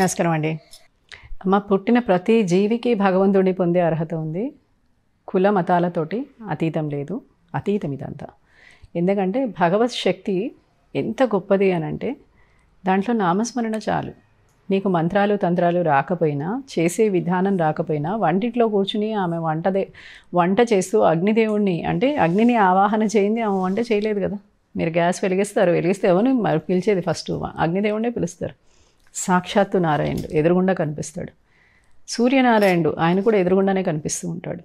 నమస్కారం అండి అమ్మ పుట్టిన ప్రతి జీవికి భగవంతుడిని పొందే అర్హత ఉంది కుల మతాలతోటి అతీతం లేదు అతీతం ఇదంతా ఎందుకంటే భగవత్ శక్తి ఎంత గొప్పది అని అంటే దాంట్లో నామస్మరణ చాలు నీకు మంత్రాలు తంత్రాలు రాకపోయినా చేసే విధానం రాకపోయినా వంటిట్లో కూర్చుని ఆమె వంటదే వంట చేస్తూ అగ్నిదేవుణ్ణి అంటే అగ్నిని ఆవాహన చేయింది ఆమె వంట చేయలేదు కదా మీరు గ్యాస్ వెలిగిస్తారు వెలిగిస్తే ఎవరు పిలిచేది ఫస్ట్ అగ్నిదేవుణ్ణే పిలుస్తారు సాక్షాత్తు నారాయణుడు ఎదురుగుండా కనిపిస్తాడు సూర్యనారాయణుడు ఆయన కూడా ఎదురుగుండానే కనిపిస్తూ ఉంటాడు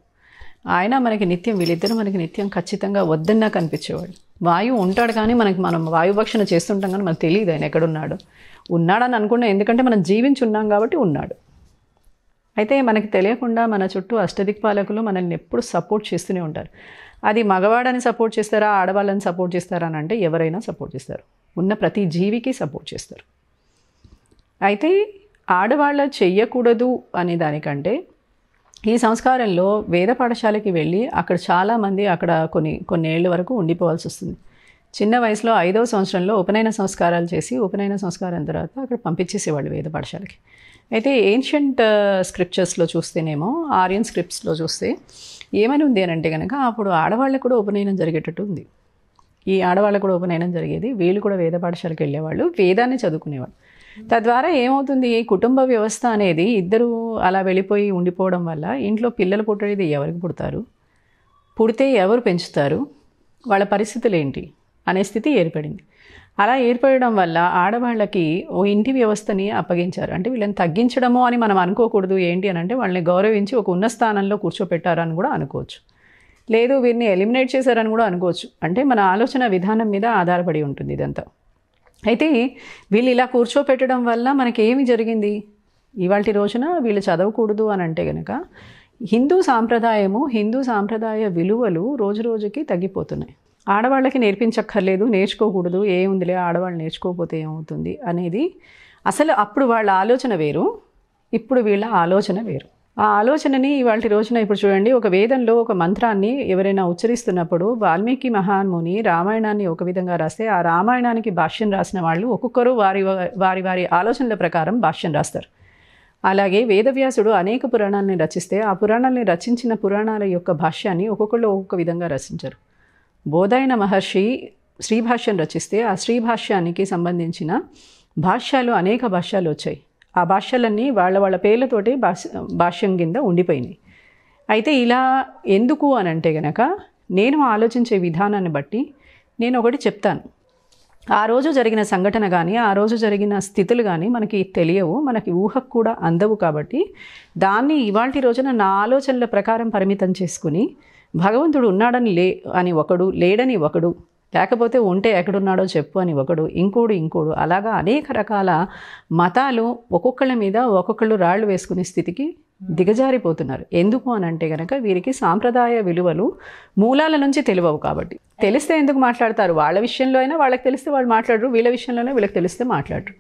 ఆయన మనకి నిత్యం వీళ్ళిద్దరూ మనకి నిత్యం ఖచ్చితంగా వద్దన్నా కనిపించేవాడు వాయువు ఉంటాడు కానీ మనకి మనం వాయుభక్షణ చేస్తుంటాం కానీ మనకు తెలియదు ఆయన ఎక్కడున్నాడు ఉన్నాడని అనుకున్నా ఎందుకంటే మనం జీవించి ఉన్నాం కాబట్టి ఉన్నాడు అయితే మనకి తెలియకుండా మన చుట్టూ అష్టదిక్పాలకులు మనల్ని ఎప్పుడు సపోర్ట్ చేస్తూనే ఉంటారు అది మగవాడని సపోర్ట్ చేస్తారా ఆడవాళ్ళని సపోర్ట్ చేస్తారా అని అంటే ఎవరైనా సపోర్ట్ చేస్తారు ఉన్న ప్రతి జీవికి సపోర్ట్ చేస్తారు అయితే ఆడవాళ్ళ చెయ్యకూడదు అనే దానికంటే ఈ సంస్కారంలో వేద పాఠశాలకి వెళ్ళి అక్కడ చాలామంది అక్కడ కొన్ని ఏళ్ళ వరకు ఉండిపోవాల్సి వస్తుంది చిన్న వయసులో ఐదవ సంవత్సరంలో ఉపనయన సంస్కారాలు చేసి ఉపనయన సంస్కారం తర్వాత అక్కడ పంపించేసేవాళ్ళు వేద పాఠశాలకి అయితే ఏన్షియంట్ స్క్రిప్చర్స్లో uh, చూస్తేనేమో ఆర్యన్ స్క్రిప్ట్స్లో చూస్తే ఏమని ఉంది అని అంటే కనుక అప్పుడు ఆడవాళ్ళకు కూడా ఉపనయనం జరిగేటట్టు ఉంది ఈ ఆడవాళ్ళకు కూడా ఉపనయనం జరిగేది వీళ్ళు కూడా వేద పాఠశాలకు వెళ్ళేవాళ్ళు వేదాన్ని చదువుకునేవాళ్ళు తద్వారా ఏమవుతుంది కుటుంబ వ్యవస్థ అనేది ఇద్దరు అలా వెళ్ళిపోయి ఉండిపోవడం వల్ల ఇంట్లో పిల్లలు పుట్టేది ఎవరికి పుడతారు పుడితే ఎవరు పెంచుతారు వాళ్ళ పరిస్థితులు ఏంటి అనే స్థితి ఏర్పడింది అలా ఏర్పడడం వల్ల ఆడవాళ్ళకి ఓ ఇంటి వ్యవస్థని అప్పగించారు అంటే వీళ్ళని తగ్గించడము అని మనం అనుకోకూడదు ఏంటి అని అంటే వాళ్ళని గౌరవించి ఒక ఉన్న స్థానంలో కూర్చోపెట్టారని కూడా అనుకోవచ్చు లేదు వీరిని ఎలిమినేట్ చేశారని కూడా అనుకోవచ్చు అంటే మన ఆలోచన విధానం మీద ఆధారపడి ఉంటుంది ఇదంతా అయితే వీళ్ళు ఇలా కూర్చోపెట్టడం వల్ల మనకి ఏమి జరిగింది ఇవాళ రోజున వీళ్ళు చదవకూడదు అని అంటే కనుక హిందూ సాంప్రదాయము హిందూ సాంప్రదాయ విలువలు రోజు రోజుకి తగ్గిపోతున్నాయి ఆడవాళ్ళకి నేర్పించక్కర్లేదు నేర్చుకోకూడదు ఏముందిలే ఆడవాళ్ళు నేర్చుకోకపోతే ఏమవుతుంది అనేది అసలు అప్పుడు వాళ్ళ ఆలోచన వేరు ఇప్పుడు వీళ్ళ ఆలోచన వేరు ఆ ఆలోచనని ఇవాళ రోజున ఇప్పుడు చూడండి ఒక వేదంలో ఒక మంత్రాన్ని ఎవరైనా ఉచ్చరిస్తున్నప్పుడు వాల్మీకి మహాన్ముని రామాయణాన్ని ఒక విధంగా రాస్తే ఆ రామాయణానికి భాష్యం రాసిన వాళ్ళు ఒక్కొక్కరు వారి వారి వారి ఆలోచనల ప్రకారం భాష్యం రాస్తారు అలాగే వేదవ్యాసుడు అనేక పురాణాలని రచిస్తే ఆ పురాణాలని రచించిన పురాణాల యొక్క భాష్యాన్ని ఒక్కొక్కళ్ళు ఒక్కొక్క విధంగా రచించారు బోధాయన మహర్షి శ్రీభాష్యం రచిస్తే ఆ శ్రీభాష్యానికి సంబంధించిన భాష్యాలు అనేక భాష్యాలు వచ్చాయి ఆ భాషలన్నీ వాళ్ళ వాళ్ళ పేర్లతోటి భాష భాష్యం కింద ఉండిపోయింది అయితే ఇలా ఎందుకు అని అంటే గనక నేను ఆలోచించే విధానాన్ని బట్టి నేను ఒకటి చెప్తాను ఆ రోజు జరిగిన సంఘటన కానీ ఆ రోజు జరిగిన స్థితులు కానీ మనకి తెలియవు మనకి ఊహకు కూడా అందవు కాబట్టి దాన్ని ఇవాళ రోజున నా ఆలోచనల ప్రకారం పరిమితం చేసుకుని భగవంతుడు ఉన్నాడని లే అని ఒకడు లేడని ఒకడు లేకపోతే ఉంటే ఎక్కడున్నాడో చెప్పు అని ఒకడు ఇంకోడు ఇంకోడు అలాగా అనేక రకాల మతాలు ఒక్కొక్కళ్ళ మీద ఒక్కొక్కళ్ళు రాళ్ళు వేసుకునే స్థితికి hmm. దిగజారిపోతున్నారు ఎందుకు అని అంటే కనుక వీరికి సాంప్రదాయ విలువలు మూలాల నుంచి తెలియవు కాబట్టి తెలిస్తే ఎందుకు మాట్లాడతారు వాళ్ళ విషయంలో అయినా వాళ్ళకి తెలిస్తే వాళ్ళు మాట్లాడరు వీళ్ళ విషయంలోనే వీళ్ళకి తెలిస్తే మాట్లాడరు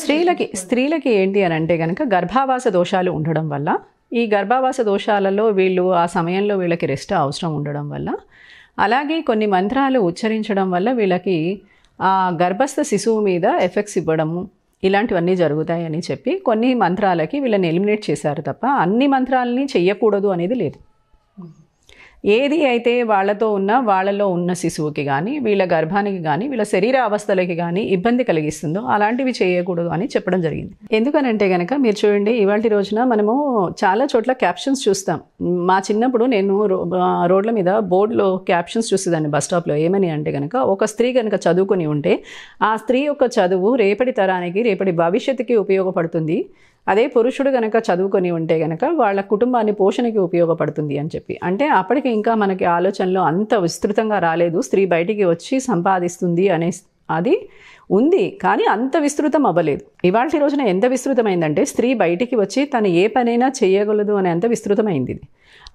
స్త్రీలకి స్త్రీలకి ఏంటి అని అంటే కనుక గర్భావాస దోషాలు ఉండడం వల్ల ఈ గర్భావాస దోషాలలో వీళ్ళు ఆ సమయంలో వీళ్ళకి రెస్ట్ అవసరం ఉండడం వల్ల అలాగే కొన్ని మంత్రాలు ఉచ్చరించడం వల్ల వీళ్ళకి ఆ గర్భస్థ శిశువు మీద ఎఫెక్ట్స్ ఇవ్వడము ఇలాంటివన్నీ జరుగుతాయని చెప్పి కొన్ని మంత్రాలకి వీళ్ళని ఎలిమినేట్ చేశారు తప్ప అన్ని మంత్రాలని చెయ్యకూడదు అనేది లేదు ఏది అయితే వాళ్ళతో ఉన్న వాళ్ళలో ఉన్న శిశువుకి కానీ వీళ్ళ గర్భానికి కానీ వీళ్ళ శరీర అవస్థలకి కానీ ఇబ్బంది కలిగిస్తుందో అలాంటివి చేయకూడదు అని చెప్పడం జరిగింది ఎందుకనంటే కనుక మీరు చూడండి ఇవాళ రోజున మనము చాలా చోట్ల క్యాప్షన్స్ చూస్తాం మా చిన్నప్పుడు నేను రోడ్ల మీద బోర్డులో క్యాప్షన్స్ చూసేదాన్ని బస్ స్టాప్లో ఏమని అంటే కనుక ఒక స్త్రీ కనుక చదువుకుని ఉంటే ఆ స్త్రీ యొక్క చదువు రేపటి తరానికి రేపటి భవిష్యత్తుకి ఉపయోగపడుతుంది అదే పురుషుడు కనుక చదువుకొని ఉంటే కనుక వాళ్ళ కుటుంబాన్ని పోషణకి ఉపయోగపడుతుంది అని చెప్పి అంటే అప్పటికి ఇంకా మనకి ఆలోచనలో అంత విస్తృతంగా రాలేదు స్త్రీ బయటికి వచ్చి సంపాదిస్తుంది అనే అది ఉంది కానీ అంత విస్తృతం అవ్వలేదు ఇవాళ రోజున ఎంత విస్తృతమైందంటే స్త్రీ బయటికి వచ్చి తను ఏ పనైనా చేయగలదు అని అంత విస్తృతమైంది ఇది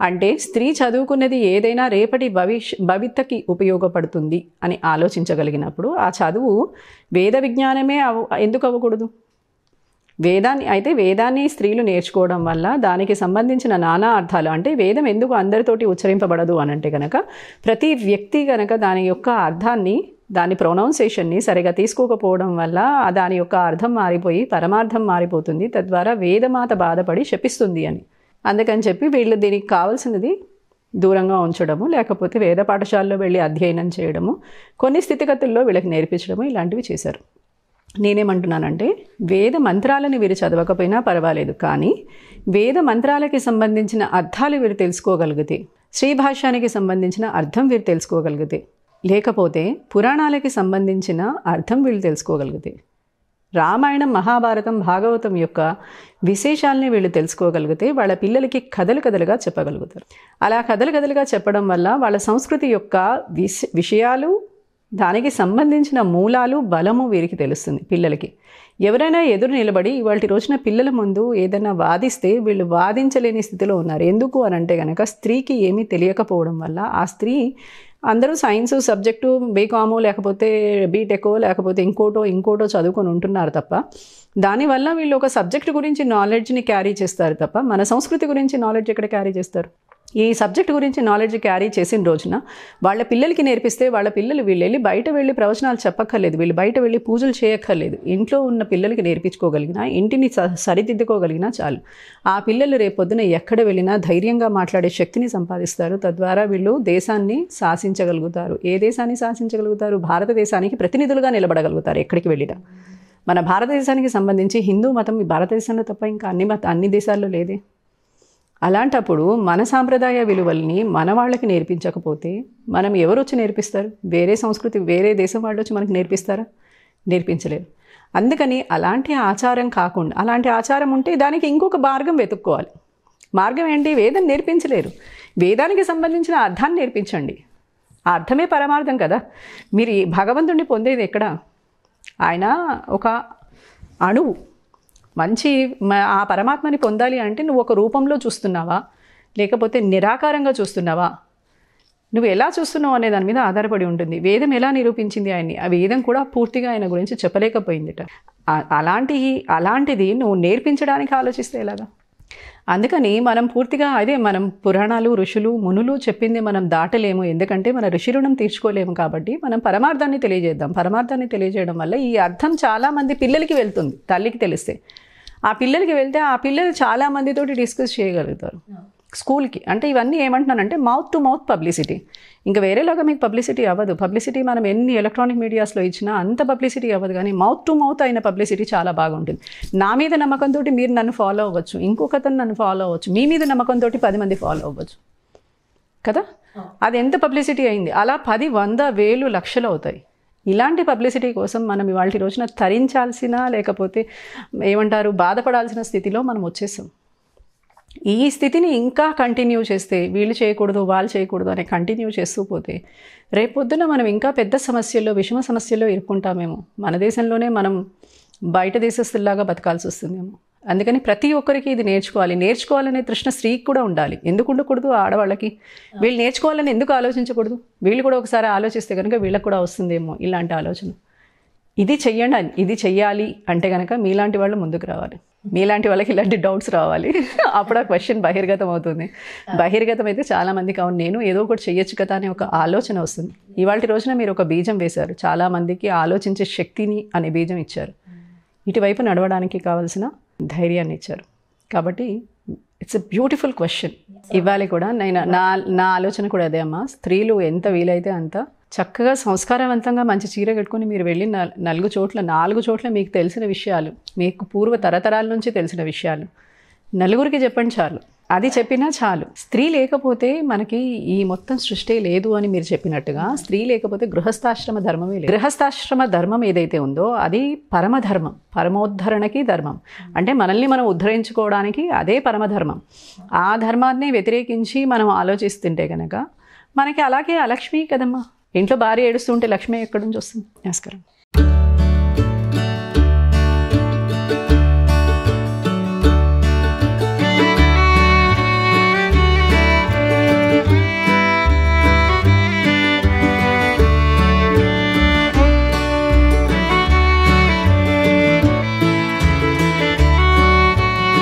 అంటే స్త్రీ చదువుకున్నది ఏదైనా రేపటి భవిష్ భవితకి ఉపయోగపడుతుంది అని ఆలోచించగలిగినప్పుడు ఆ చదువు వేద విజ్ఞానమే అవ ఎందుకు అవ్వకూడదు వేదాన్ని అయితే వేదాన్ని స్త్రీలు నేర్చుకోవడం వల్ల దానికి సంబంధించిన నానా అర్థాలు అంటే వేదం ఎందుకు అందరితోటి ఉచ్చరింపబడదు అని అంటే కనుక ప్రతి వ్యక్తి కనుక దాని యొక్క అర్థాన్ని దాని ప్రొనౌన్సేషన్ని సరిగా తీసుకోకపోవడం వల్ల దాని యొక్క అర్థం మారిపోయి పరమార్థం మారిపోతుంది తద్వారా వేదమాత బాధపడి శపిస్తుంది అని అందుకని చెప్పి వీళ్ళు దీనికి కావాల్సినది దూరంగా ఉంచడము లేకపోతే వేద పాఠశాలలో వెళ్ళి అధ్యయనం చేయడము కొన్ని స్థితిగతుల్లో వీళ్ళకి నేర్పించడము ఇలాంటివి చేశారు నేనేమంటున్నానంటే వేద మంత్రాలని వీరు చదవకపోయినా పర్వాలేదు కానీ వేద మంత్రాలకి సంబంధించిన అర్థాలు వీరు తెలుసుకోగలిగితే శ్రీభాష్యానికి సంబంధించిన అర్థం వీరు తెలుసుకోగలిగితే లేకపోతే పురాణాలకి సంబంధించిన అర్థం వీళ్ళు తెలుసుకోగలిగితే రామాయణం మహాభారతం భాగవతం యొక్క విశేషాలని వీళ్ళు తెలుసుకోగలిగితే వాళ్ళ పిల్లలకి కథలు కథలుగా చెప్పగలుగుతారు అలా కథలు కథలుగా చెప్పడం వల్ల వాళ్ళ సంస్కృతి యొక్క విషయాలు దానికి సంబంధించిన మూలాలు బలము వీరికి తెలుస్తుంది పిల్లలకి ఎవరైనా ఎదురు నిలబడి ఇవాళ రోజున పిల్లల ముందు ఏదైనా వాదిస్తే వీళ్ళు వాదించలేని స్థితిలో ఉన్నారు ఎందుకు అని అంటే కనుక స్త్రీకి ఏమీ తెలియకపోవడం వల్ల ఆ స్త్రీ అందరూ సైన్స్ సబ్జెక్టు బీకామో లేకపోతే బీటెకో లేకపోతే ఇంకోటో ఇంకోటో చదువుకొని ఉంటున్నారు తప్ప దానివల్ల వీళ్ళు ఒక సబ్జెక్ట్ గురించి నాలెడ్జ్ని క్యారీ చేస్తారు తప్ప మన సంస్కృతి గురించి నాలెడ్జ్ ఎక్కడ క్యారీ చేస్తారు ఈ సబ్జెక్ట్ గురించి నాలెడ్జ్ క్యారీ చేసిన రోజున వాళ్ళ పిల్లలకి నేర్పిస్తే వాళ్ళ పిల్లలు వీళ్ళు వెళ్ళి బయట వెళ్ళి ప్రవచనాలు చెప్పక్కర్లేదు వీళ్ళు బయట వెళ్ళి పూజలు చేయక్కర్లేదు ఇంట్లో ఉన్న పిల్లలకి నేర్పించుకోగలిగినా ఇంటిని సరిదిద్దుకోగలిగినా చాలు ఆ పిల్లలు రేపొద్దున ఎక్కడ వెళ్ళినా ధైర్యంగా మాట్లాడే శక్తిని సంపాదిస్తారు తద్వారా వీళ్ళు దేశాన్ని శాసించగలుగుతారు ఏ దేశాన్ని శాసించగలుగుతారు భారతదేశానికి ప్రతినిధులుగా నిలబడగలుగుతారు ఎక్కడికి వెళ్ళినా మన భారతదేశానికి సంబంధించి హిందూ మతం భారతదేశంలో తప్ప ఇంకా అన్ని మత అన్ని దేశాల్లో లేదే అలాంటప్పుడు మన సాంప్రదాయ విలువల్ని మన వాళ్ళకి నేర్పించకపోతే మనం ఎవరు వచ్చి నేర్పిస్తారు వేరే సంస్కృతి వేరే దేశం వాళ్ళు వచ్చి మనకు నేర్పిస్తారా నేర్పించలేరు అందుకని అలాంటి ఆచారం కాకుండా అలాంటి ఆచారం ఉంటే దానికి ఇంకొక మార్గం వెతుక్కోవాలి మార్గం ఏంటి వేదం నేర్పించలేరు వేదానికి సంబంధించిన అర్థాన్ని నేర్పించండి ఆ అర్థమే పరమార్థం కదా మీరు భగవంతుణ్ణి పొందేది ఎక్కడ ఆయన ఒక అణువు మంచి ఆ పరమాత్మని పొందాలి అంటే నువ్వు ఒక రూపంలో చూస్తున్నావా లేకపోతే నిరాకారంగా చూస్తున్నావా నువ్వు ఎలా చూస్తున్నావు అనే దాని మీద ఆధారపడి ఉంటుంది వేదం ఎలా నిరూపించింది ఆయన్ని ఆ వేదం కూడా పూర్తిగా ఆయన గురించి చెప్పలేకపోయిందిట అలాంటి అలాంటిది నువ్వు నేర్పించడానికి ఆలోచిస్తే ఎలాగా అందుకని మనం పూర్తిగా అదే మనం పురాణాలు ఋషులు మునులు చెప్పింది మనం దాటలేము ఎందుకంటే మన ఋషి రుణం తీర్చుకోలేము కాబట్టి మనం పరమార్థాన్ని తెలియజేద్దాం పరమార్థాన్ని తెలియజేయడం వల్ల ఈ అర్థం చాలామంది పిల్లలకి వెళ్తుంది తల్లికి తెలిస్తే ఆ పిల్లలకి వెళ్తే ఆ పిల్లలు చాలా మందితోటి డిస్కస్ చేయగలుగుతారు స్కూల్కి అంటే ఇవన్నీ ఏమంటున్నానంటే మౌత్ టు మౌత్ పబ్లిసిటీ ఇంకా వేరేలాగా మీకు పబ్లిసిటీ అవ్వదు పబ్లిసిటీ మనం ఎన్ని ఎలక్ట్రానిక్ మీడియాస్లో ఇచ్చినా అంత పబ్లిసిటీ అవ్వదు కానీ మౌత్ టు మౌత్ అయిన పబ్లిసిటీ చాలా బాగుంటుంది నా మీద నమ్మకంతో మీరు నన్ను ఫాలో అవ్వచ్చు ఇంకొకతను నన్ను ఫాలో అవ్వచ్చు మీ మీద నమ్మకంతో పది మంది ఫాలో అవ్వచ్చు కదా అది ఎంత పబ్లిసిటీ అయింది అలా పది వంద వేలు లక్షలు అవుతాయి ఇలాంటి పబ్లిసిటీ కోసం మనం ఇవాళ రోజున తరించాల్సిన లేకపోతే ఏమంటారు బాధపడాల్సిన స్థితిలో మనం వచ్చేసాం ఈ స్థితిని ఇంకా కంటిన్యూ చేస్తే వీళ్ళు చేయకూడదు వాళ్ళు చేయకూడదు అని కంటిన్యూ చేస్తూ పోతే రేపొద్దున మనం ఇంకా పెద్ద సమస్యల్లో విషమ సమస్యల్లో ఇరుక్కుంటామేమో మన దేశంలోనే మనం బయట దేశస్తుల్లాగా బతకాల్సి వస్తుందేమో అందుకని ప్రతి ఒక్కరికి ఇది నేర్చుకోవాలి నేర్చుకోవాలనే తృష్ణ స్త్రీకి కూడా ఉండాలి ఎందుకు ఉండకూడదు ఆడవాళ్ళకి వీళ్ళు నేర్చుకోవాలని ఎందుకు ఆలోచించకూడదు వీళ్ళు కూడా ఒకసారి ఆలోచిస్తే కనుక వీళ్ళకి కూడా వస్తుందేమో ఇలాంటి ఆలోచన ఇది చెయ్యండి ఇది చెయ్యాలి అంటే కనుక మీలాంటి వాళ్ళు ముందుకు రావాలి మీలాంటి వాళ్ళకి ఇలాంటి డౌట్స్ రావాలి అప్పుడు ఆ క్వశ్చన్ బహిర్గతం అవుతుంది బహిర్గతం అయితే చాలామందికి అవును నేను ఏదో ఒకటి చెయ్యొచ్చు కదా అనే ఒక ఆలోచన వస్తుంది ఇవాళ రోజున మీరు ఒక బీజం వేశారు చాలామందికి ఆలోచించే శక్తిని అనే బీజం ఇచ్చారు ఇటువైపు నడవడానికి కావాల్సిన ధైర్యాన్ని ఇచ్చారు కాబట్టి ఇట్స్ ఎ బ్యూటిఫుల్ క్వశ్చన్ ఇవ్వాలి కూడా నేను నా నా ఆలోచన కూడా అదే అమ్మా స్త్రీలు ఎంత వీలైతే అంత చక్కగా సంస్కారవంతంగా మంచి చీర కట్టుకుని మీరు వెళ్ళి నలుగు చోట్ల నాలుగు చోట్ల మీకు తెలిసిన విషయాలు మీకు పూర్వ తరతరాల నుంచి తెలిసిన విషయాలు నలుగురికి చెప్పండి చాలు అది చెప్పినా చాలు స్త్రీ లేకపోతే మనకి ఈ మొత్తం సృష్టి లేదు అని మీరు చెప్పినట్టుగా స్త్రీ లేకపోతే గృహస్థాశ్రమ ధర్మమే లేదు గృహస్థాశ్రమ ధర్మం ఏదైతే ఉందో అది పరమధర్మం పరమోద్ధరణకి ధర్మం అంటే మనల్ని మనం ఉద్ధరించుకోవడానికి అదే పరమధర్మం ఆ ధర్మాన్ని వ్యతిరేకించి మనం ఆలోచిస్తుంటే కనుక మనకి అలాగే అలక్ష్మి కదమ్మా ఇంట్లో భార్య ఏడుస్తుంటే లక్ష్మి ఎక్కడి నుంచి వస్తుంది నమస్కారం